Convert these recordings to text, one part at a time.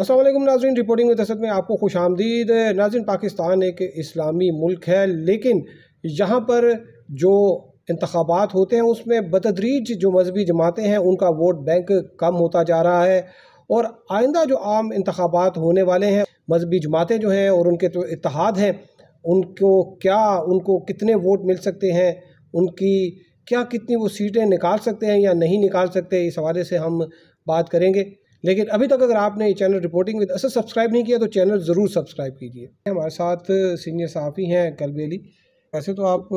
Aslam नाजरन reporting में तसद में आपको खुश आमदीद नाजिन पाकिस्तान एक इस्लामी मुल्क है लेकिन यहाँ पर जो इंतबात होते हैं उसमें बतदरीज जो मजहबी जमातें हैं उनका वोट बैंक कम होता जा रहा है और आइंदा जो आम इंतबात होने वाले हैं मजहबी जमातें जो हैं और उनके तो इतिहाद हैं उनको क्या उनको कितने वोट मिल सकते हैं उनकी क्या कितनी वो सीटें निकाल सकते हैं या नहीं निकाल सकते इस हवाले से हम बात करेंगे लेकिन अभी तक अगर आपने channel reporting with Asar subscribe नहीं किया तो चैनल ज़रूर सब्सक्राइब कीजिए हमारे साथ सीनियर साफ़ी हैं कलबेली वैसे तो आप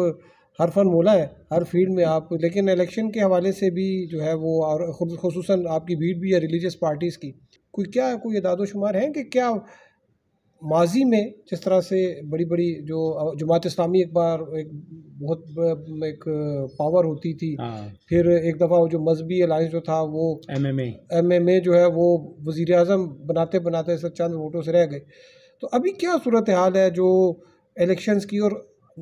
हर मोला है हर फील्ड में आप लेकिन इलेक्शन के हवाले से भी जो है वो और खसूस आपकी भीड़ भी है रिलीजियस पार्टीज़ की कोई क्या कोई दादोशुमार हैं कि क्या माजी में जिस तरह से बड़ी बड़ी जो जमात इस्लामी एक बार एक बहुत एक पावर होती थी हाँ। फिर एक दफ़ा जो मजहबी अलायंस जो था वो M M M M A जो है वो वज़ी अजम बनाते बनाते सर चंद वोटों से रह गए तो अभी क्या सूरत हाल है जो इलेक्शंस की और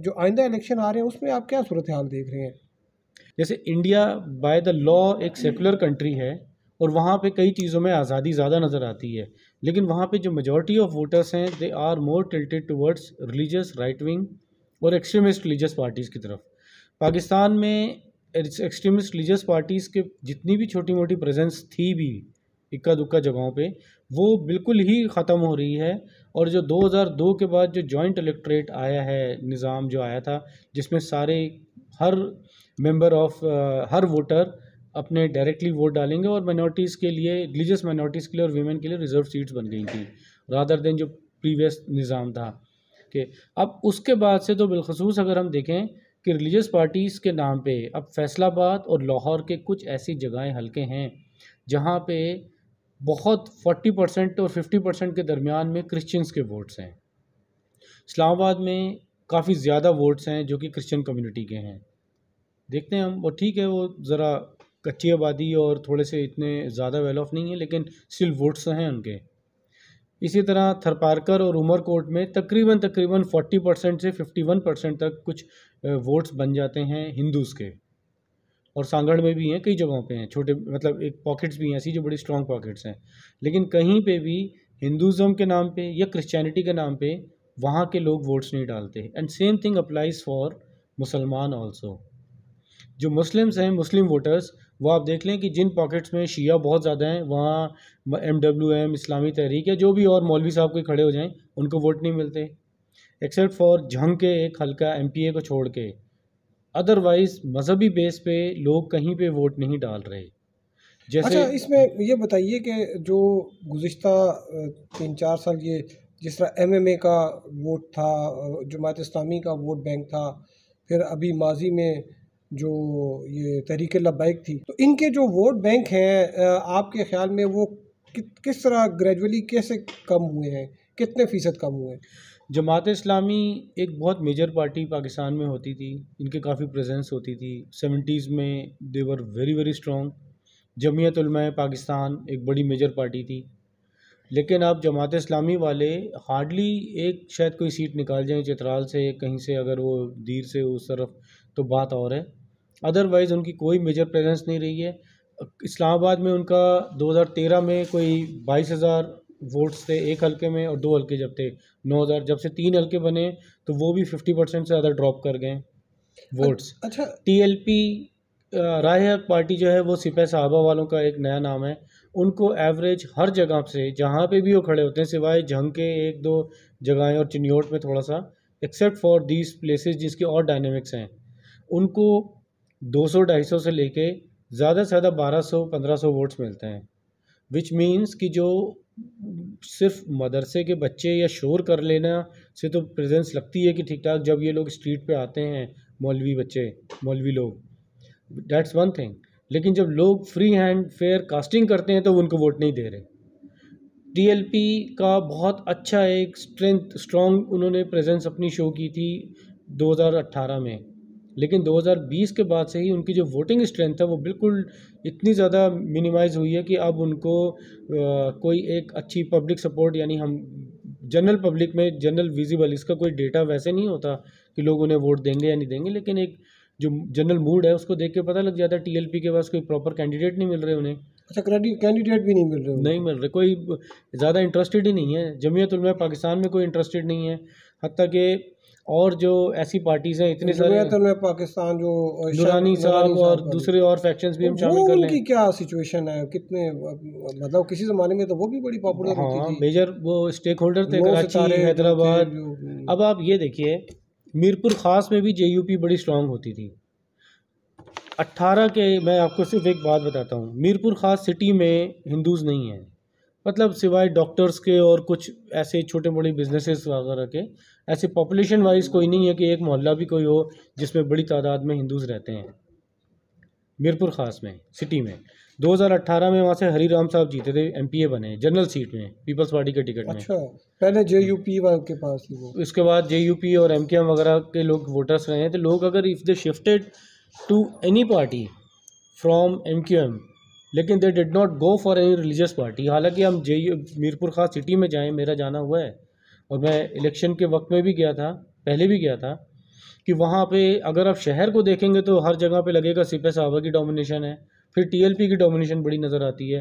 जो आइंदा इलेक्शन आ रहे हैं उसमें आप क्या सूरत हाल देख रहे हैं जैसे इंडिया बाय द लॉ एक सेकुलर कंट्री है और वहाँ पर कई चीज़ों में आज़ादी ज़्यादा नज़र आती है लेकिन वहाँ पे जो मेजॉरिटी ऑफ वोटर्स हैं they are more tilted towards religious right wing और एक्सट्रीमिस्ट रिलीजियस पार्टीज़ की तरफ पाकिस्तान में एक्सट्रीमिस्ट रिलीजियस पार्टीज़ के जितनी भी छोटी मोटी प्रेजेंस थी भी इक्का दुक्का जगहों पे वो बिल्कुल ही ख़त्म हो रही है और जो 2002 के बाद जो जॉइंट इलेक्ट्रेट आया है निज़ाम जो आया था जिसमें सारे हर मेंबर ऑफ हर वोटर अपने डायरेक्टली वोट डालेंगे और माइनॉरिटीज़ के लिए रिलीजियस माइनॉरिटीज़ के लिए और वीमेन के लिए रिजर्व सीट्स बन गई थी रादर देन जो प्रीवियस निज़ाम था कि अब उसके बाद से तो बिलखसूस अगर हम देखें कि रिलीजियस पार्टीज़ के नाम पे अब फैसलाबाद और लाहौर के कुछ ऐसी जगहें हल्के हैं जहाँ पे बहुत 40 परसेंट और 50 परसेंट के दरमियान में क्रिश्चियंस के वोट्स हैं इस्लामाबाद में काफ़ी ज़्यादा वोट्स हैं जो कि क्रिश्चियन कम्युनिटी के हैं देखते हैं हम वो ठीक है वो ज़रा कच्ची आबादी और थोड़े से इतने ज़्यादा वेल ऑफ नहीं है लेकिन स्टिल वोट्स हैं उनके इसी तरह थरपारकर और उमरकोट में तकरीबन तकरीबन 40 परसेंट से 51 परसेंट तक कुछ वोट्स बन जाते हैं हिंदूज़ के और सांगड़ में भी हैं कई जगहों पे हैं छोटे मतलब एक पॉकेट्स भी हैं ऐसी जो बड़ी स्ट्रॉन्ग पॉकेट्स हैं लेकिन कहीं पे भी हिंदुज़म के नाम पे या क्रिश्चियनिटी के नाम पे वहाँ के लोग वोट्स नहीं डालते and same thing applies for मुसलमान ऑल्सो जो मुस्लिम्स हैं मुस्लिम वोटर्स वो आप देख लें कि जिन पॉकेट्स में शिया बहुत ज़्यादा हैं वहाँ एम डब्ल्यू एम इस्लामी तहरीक या जो भी और मौलवी साहब के खड़े हो जाएं उनको वोट नहीं मिलते एक्सेप्ट फॉर झंग के एक हल्का एम पी ए को छोड़ के अदरवाइज़ मजहबी बेस पे लोग कहीं पे वोट नहीं डाल रहे जैसे अच्छा इसमें ये बताइए कि जो गुज्त तीन चार साल ये जिस तरह एम एम ए का वोट था जमात इस्लामी का वोट बैंक था फिर अभी माजी में जो ये तहरीक लबैक थी तो इनके जो वोट बैंक हैं आपके ख्याल में वो कि, किस तरह ग्रेजुअली कैसे कम हुए हैं कितने फ़ीसद कम हुए हैं जमात इस्लामी एक बहुत मेजर पार्टी पाकिस्तान में होती थी इनके काफ़ी प्रेजेंस होती थी सेवेंटीज़ में they were very very strong Jamiat Pakistan एक बड़ी मेजर पार्टी थी लेकिन अब जमात इस्लामी वाले हार्डली एक शायद कोई सीट निकाल जाए चित्राल से कहीं से अगर वो दीर से उस तरफ तो बात और है अदरवाइज़ उनकी कोई मेजर प्रेजेंस नहीं रही है इस्लामाबाद में उनका 2013 में कोई 22,000 वोट्स थे एक हल्के में और दो हल्के जब थे 9,000 जब से तीन हल्के बने तो वो भी 50 परसेंट से ज़्यादा ड्रॉप कर गए वोट्स अच्छा टीएलपी राय पार्टी जो है वो सिपह साहबा वालों का एक नया नाम है उनको एवरेज हर जगह से जहाँ पे भी वो खड़े होते हैं सिवाय झंग के एक दो जगहें और चिन्योट में थोड़ा सा एक्सेप्ट फॉर दीज प्लेसेस जिसके और डायनेमिक्स हैं उनको 200 250 से लेके ज़्यादा से ज़्यादा 1200 1500 वोट्स मिलते हैं विच मीन्स कि जो सिर्फ मदरसे के बच्चे या शोर कर लेना से तो प्रेजेंस लगती है कि ठीक ठाक जब ये लोग स्ट्रीट पे आते हैं मौलवी बच्चे मौलवी लोग डैट्स वन थिंग लेकिन जब लोग फ्री हैंड फेयर कास्टिंग करते हैं तो उनको वोट नहीं दे रहे टी का बहुत अच्छा एक स्ट्रेंथ स्ट्रॉन्ग उन्होंने प्रेजेंस अपनी शो की थी 2018 में लेकिन 2020 के बाद से ही उनकी जो वोटिंग स्ट्रेंथ है वो बिल्कुल इतनी ज़्यादा मिनिमाइज़ हुई है कि अब उनको आ, कोई एक अच्छी पब्लिक सपोर्ट यानी हम जनरल पब्लिक में जनरल विजिबल इसका कोई डेटा वैसे नहीं होता कि लोग उन्हें वोट देंगे या नहीं देंगे लेकिन एक जो जनरल मूड है उसको देख के पता लग जाता है टी के पास कोई प्रॉपर कैंडिडेट नहीं मिल रहे उन्हें अच्छा कैंडिडेट भी नहीं मिल रहे नहीं मिल रहे कोई ज़्यादा इंटरेस्टेड ही नहीं है जमीयत पाकिस्तान में कोई इंटरेस्टेड नहीं है हती कि और जो ऐसी पार्टीज हैं इतने सारे तो में पाकिस्तान जो नुरानी साहब और दूसरे और फैक्शन भी हम शामिल कर लें क्या सिचुएशन है कितने मतलब किसी ज़माने में तो वो भी बड़ी पॉपुलर हाँ, थी मेजर वो स्टेक होल्डर थे कराची हैदराबाद अब आप ये देखिए मीरपुर ख़ास में भी जे बड़ी स्ट्रांग होती थी अट्ठारह के मैं आपको सिर्फ एक बात बताता हूँ मीरपुर ख़ास सिटी में हिंदूज़ नहीं हैं मतलब सिवाय डॉक्टर्स के और कुछ ऐसे छोटे मोटे बिजनेसेस वगैरह के ऐसे पॉपुलेशन वाइज कोई नहीं है कि एक मोहल्ला भी कोई हो जिसमें बड़ी तादाद में हिंदूज़ रहते हैं मीरपुर ख़ास में सिटी में 2018 में वहाँ से हरी राम साहब जीते थे एमपीए बने जनरल सीट में पीपल्स पार्टी के टिकट अच्छा, में पहले जे यू पी के पास उसके बाद जे यू पी और एम वगैरह के लोग वोटर्स रहे हैं तो लोग अगर if they shifted to any party from M Q M लेकिन they did not go for any religious party हालांकि हम जे मीरपुर खास सिटी में जाएँ मेरा जाना हुआ है और मैं इलेक्शन के वक्त में भी गया था पहले भी गया था कि वहाँ पे अगर आप शहर को देखेंगे तो हर जगह पे लगेगा सिपह साहबा की डोमिनेशन है फिर टीएलपी की डोमिनेशन बड़ी नज़र आती है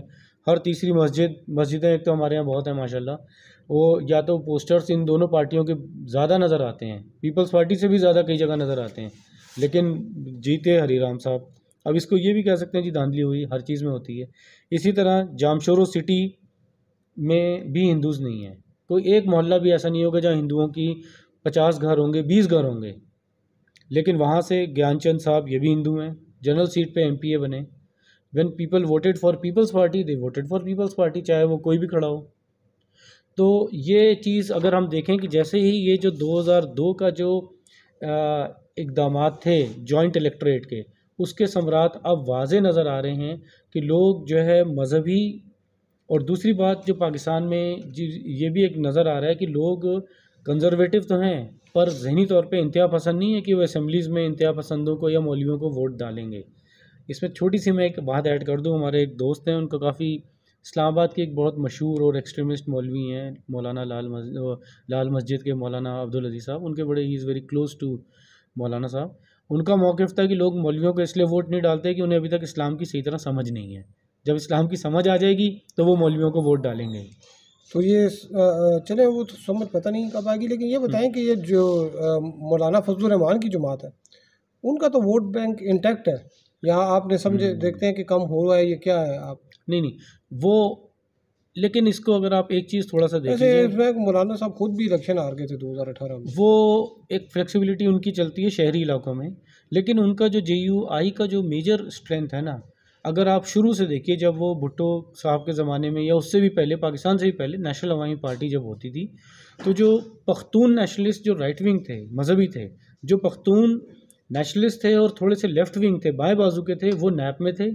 हर तीसरी मस्जिद मस्जिदें एक तो हमारे यहाँ बहुत हैं माशाल्लाह वो या तो पोस्टर्स इन दोनों पार्टियों के ज़्यादा नज़र आते हैं पीपल्स पार्टी से भी ज़्यादा कई जगह नज़र आते हैं लेकिन जीते हरी राम साहब अब इसको ये भी कह सकते हैं जी धांधली हुई हर चीज़ में होती है इसी तरह जामशोरो सिटी में भी हिंदूज़ नहीं हैं कोई तो एक मोहल्ला भी ऐसा नहीं होगा जहाँ हिंदुओं की पचास घर होंगे बीस घर होंगे लेकिन वहाँ से ज्ञानचंद साहब ये भी हिंदू हैं जनरल सीट पे एमपीए बने when people voted for People's party they voted for People's party चाहे वो कोई भी खड़ा हो तो ये चीज़ अगर हम देखें कि जैसे ही ये जो 2002 का जो इकदाम थे जॉइंट इलेक्ट्रेट के उसके सम्राट अब वाज नज़र आ रहे हैं कि लोग जो है मजहबी और दूसरी बात जो पाकिस्तान में जी ये भी एक नज़र आ रहा है कि लोग कंजरवेटिव तो हैं पर जहनी तौर पे इंतहा पसंद नहीं है कि वो असम्बलीज़ में इंतहा पसंदों को या मौलवियों को वोट डालेंगे इसमें छोटी सी मैं एक बात ऐड कर दूँ हमारे एक दोस्त हैं उनका काफ़ी इस्लामाबाद के एक बहुत मशहूर और एक्सट्रीमिस्ट मौलवी हैं मौलाना लाल मस्जिद लाल मस्जिद के मौलाना अब्दुल अजीज़ साहब उनके बड़े ही इज़ वेरी क्लोज़ टू मौलाना साहब उनका मौक़ था कि लोग मौलवियों को इसलिए वोट नहीं डालते कि उन्हें अभी तक इस्लाम की सही तरह समझ नहीं है जब इस्लाम की समझ आ जाएगी तो वो मौलवियों को वोट डालेंगे तो ये चले वो तो समझ पता नहीं कब आएगी लेकिन ये बताएं हम्म। कि ये जो मौलाना फजल रहमान की जमात है उनका तो वोट बैंक इंटैक्ट है यहाँ आपने समझे हम्म। देखते हैं कि कम हो रहा है ये क्या है आप नहीं नहीं वो लेकिन इसको अगर आप एक चीज़ थोड़ा सा देखिए मौलाना साहब खुद भी इलेक्शन हार गए थे 2018 में वो एक फ्लेक्सिबिलिटी उनकी चलती है शहरी इलाकों में लेकिन उनका जो जे का जो मेजर स्ट्रेंथ है ना अगर आप शुरू से देखिए जब वो भुट्टो साहब के ज़माने में या उससे भी पहले पाकिस्तान से भी पहले नेशनल अवामी पार्टी जब होती थी तो जो पख्तून नेशनलिस्ट जो राइट विंग थे मजहबी थे जो पख्तून नेशनलिस्ट थे और थोड़े से लेफ्ट विंग थे बाएं बाजू के थे वो नैप में थे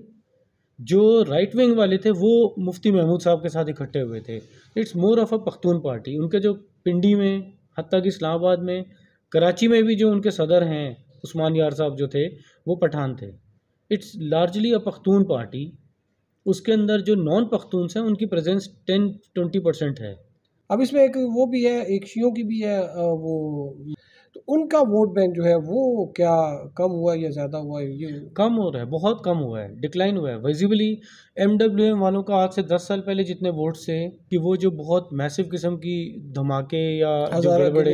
जो राइट विंग वाले थे वो मुफ्ती महमूद साहब के साथ इकट्ठे हुए थे it's more of a Pakhtun party उनके जो पिंडी में हती कि इस्लामाबाद में कराची में भी जो उनके सदर हैं उस्मान यार साहब जो थे वो पठान थे it's largely a Pakhtun party उसके अंदर जो नॉन पख्तून हैं उनकी प्रेजेंस टेन ट्वेंटी परसेंट है अब इसमें एक वो भी है एक शियों की भी है वो उनका वोट बैंक जो है वो क्या कम हुआ या ज़्यादा हुआ ये कम हो रहा है बहुत कम हुआ है डिक्लाइन हुआ है विजिबली एम डब्ल्यू एम वालों का आज से दस साल पहले जितने वोट थे कि वो जो बहुत मैसिव किस्म की धमाके या बड़े बड़े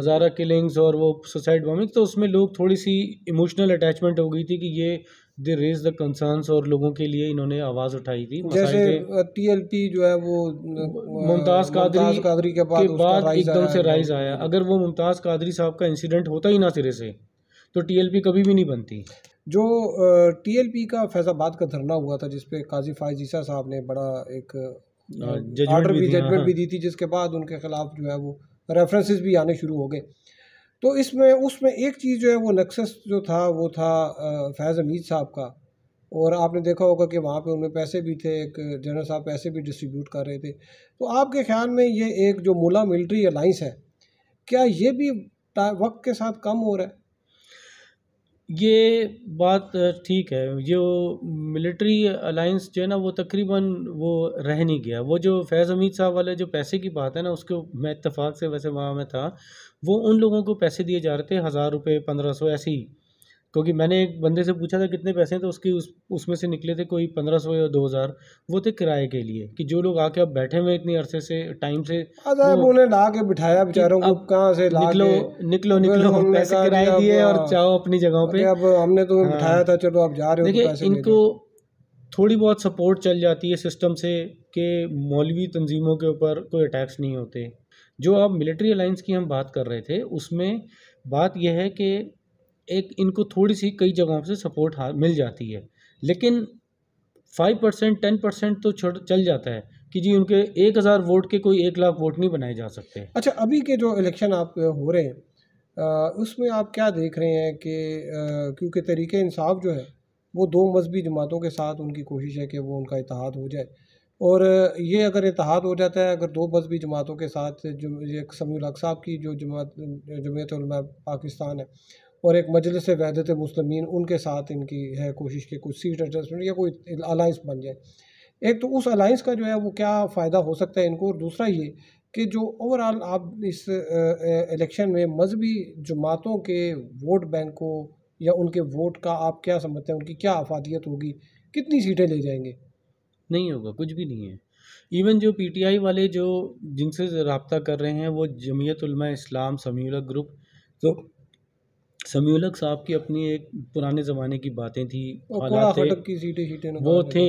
हज़ारा किलिंग्स और वो सुसाइड बॉम्बिंग तो उसमें लोग थोड़ी सी इमोशनल अटैचमेंट हो गई थी कि ये दे रेज द कंसर्न और लोगों के लिए इन्होंने आवाज़ उठाई थी जैसे टीएलपी जो है वो मुमताज़ कादरी कादरी के बाद, के बाद एकदम से राइज आया अगर वो मुमताज़ कादरी साहब का इंसिडेंट होता ही ना सिरे से तो टीएलपी कभी भी नहीं बनती जो टीएलपी का फैजाबाद का धरना हुआ था जिसपे काजी फायजीसा साहब ने बड़ा एक ऑर्डर भी जजमेंट भी हाँ। दी थी जिसके बाद उनके खिलाफ जो है वो रेफरेंसेस भी आने शुरू हो गए तो इसमें उसमें एक चीज़ जो है वो नक्सस जो था वो था फैज़ हमीद साहब का और आपने देखा होगा कि वहाँ पे उनमें पैसे भी थे एक जनरल साहब पैसे भी डिस्ट्रीब्यूट कर रहे थे तो आपके ख्याल में ये एक जो मुला मिलिट्री अलाइंस है क्या ये भी वक्त के साथ कम हो रहा है ये बात ठीक है जो मिलिट्री अलायंस जो है ना वो तकरीबन वो रह नहीं गया वो जो फैज़ हमीद साहब वाले जो पैसे की बात है ना उसको मैं इतफ़ाक़ से वैसे वहाँ में था वो उन लोगों को पैसे दिए जा रहे थे हज़ार रुपये पंद्रह सौ ऐसे ही क्योंकि मैंने एक बंदे से पूछा था कितने पैसे हैं तो उसकी उस उसमें से निकले थे कोई पंद्रह सौ या दो हज़ार वो थे किराए के लिए कि जो लोग आके अब बैठे हुए इतने अरसे से टाइम से उन्हें ला के बिठाया बेचारों को कहाँ से ला निकलो निकलो निकलो पैसे किराए दिए और जाओ अपनी जगहों पे अब हमने तो बिठाया था चलो आप जा रहे हो इनको थोड़ी बहुत सपोर्ट चल जाती है सिस्टम से कि मौलवी तंजीमों के ऊपर कोई अटैक्स नहीं होते जो अब मिलिट्री अलाइंस की हम बात कर रहे थे उसमें बात यह है कि एक इनको थोड़ी सी कई जगहों से सपोर्ट हाँ मिल जाती है लेकिन फाइव परसेंट टेन परसेंट तो चल जाता है कि जी उनके एक हज़ार वोट के कोई एक लाख वोट नहीं बनाए जा सकते अच्छा अभी के जो इलेक्शन आप हो रहे हैं उसमें आप क्या देख रहे हैं कि क्योंकि तरीके इंसाफ जो है वो दो मजहबी जमातों के साथ उनकी कोशिश है कि वो उनका इतिहाद हो जाए और ये अगर इतिहाद हो जाता है अगर दो मजहबी जमातों के साथ जो ये समी साहब की जो जमात जमीयत पाकिस्तान है और एक मजलिस वहदत मुसलमिन उनके साथ इनकी है कोशिश की कुछ सीट एडजस्टमेंट या कोई अलाइंस बन जाए एक तो उस अलाइंस का जो है वो क्या फ़ायदा हो सकता है इनको और दूसरा ये कि जो ओवरऑल आप इस इलेक्शन में मजहबी जमातों के वोट बैंक को या उनके वोट का आप क्या समझते हैं उनकी क्या अफादियत होगी कितनी सीटें ले जाएंगे नहीं होगा कुछ भी नहीं है इवन जो पीटीआई वाले जो जिनसे रबता कर रहे हैं वो जमीयत इस्लाम समीला ग्रुप तो सम्यूलक साहब की अपनी एक पुराने ज़माने की बातें थी थे की शीटे शीटे वो थे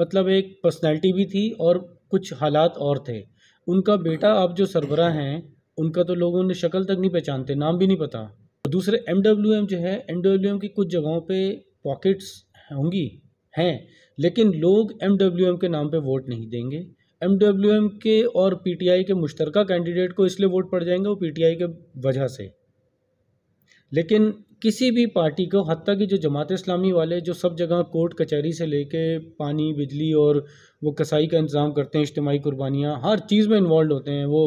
मतलब एक पर्सनैलिटी भी थी और कुछ हालात और थे उनका बेटा अब जो सरबरा हैं उनका तो लोगों ने शक्ल तक नहीं पहचानते नाम भी नहीं पता दूसरे एम डब्ल्यू एम जो है एम डब्ल्यू एम की कुछ जगहों पर पॉकेट्स होंगी हैं लेकिन लोग एम डब्ल्यू एम के नाम पे वोट नहीं देंगे एम डब्ल्यू एम के और पी टी आई के मुश्तरका कैंडिडेट को इसलिए वोट पड़ जाएंगे वो आई के वजह से लेकिन किसी भी पार्टी को हती कि जो जमात इस्लामी वाले जो सब जगह कोर्ट कचहरी से लेके पानी बिजली और वो कसाई का इंतज़ाम करते हैं इज्तमाही कुर्बानियाँ हर चीज़ में इन्वॉल्व होते हैं वो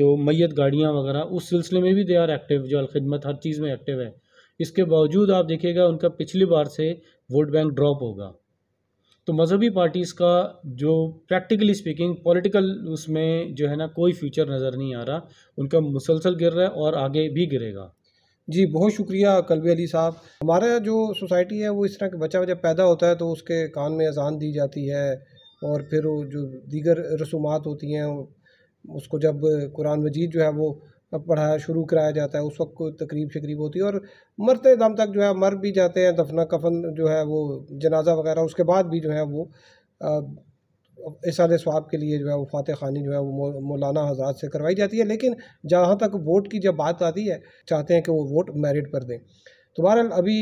जो मैत गाड़ियाँ वगैरह उस सिलसिले में भी दे आर एक्टिव जो अलखदमत हर चीज़ में एक्टिव है इसके बावजूद आप देखिएगा उनका पिछली बार से वोट बैंक ड्रॉप होगा तो मजहबी पार्टीज़ का जो प्रैक्टिकली स्पीकिंग पॉलिटिकल उसमें जो है ना कोई फ्यूचर नज़र नहीं आ रहा उनका मुसलसल गिर रहा है और आगे भी गिरेगा जी बहुत शुक्रिया कलवी अली साहब हमारा जो सोसाइटी है वो इस तरह के बच्चा जब पैदा होता है तो उसके कान में अजान दी जाती है और फिर वो जो दीगर रसूमात होती हैं उसको जब कुरान मजीद जो है वो पढ़ाया शुरू कराया जाता है उस वक्त कोई तकरीब शकरीब होती है और मरते दम तक जो है मर भी जाते हैं दफना कफन जो है वो जनाजा वगैरह उसके बाद भी जो है वो इसार स्वाब के लिए जो है वो फातह खानी जो है वो मौलाना हजरात से करवाई जाती है लेकिन जहाँ तक वोट की जब बात आती है चाहते हैं कि वो वोट मेरिट पर दें तो बहरहाल अभी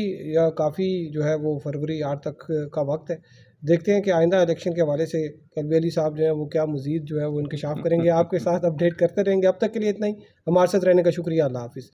काफ़ी जो है वो फरवरी आठ तक का वक्त है देखते हैं कि आइंदा इलेक्शन के हवाले से कलबी अली साहब जो है वो क्या मज़ीद जो है वो इंकशाफ करेंगे आपके साथ अपडेट करते रहेंगे अब तक के लिए इतना ही हमारे साथ रहने का शुक्रिया अल्लाह हाफिज़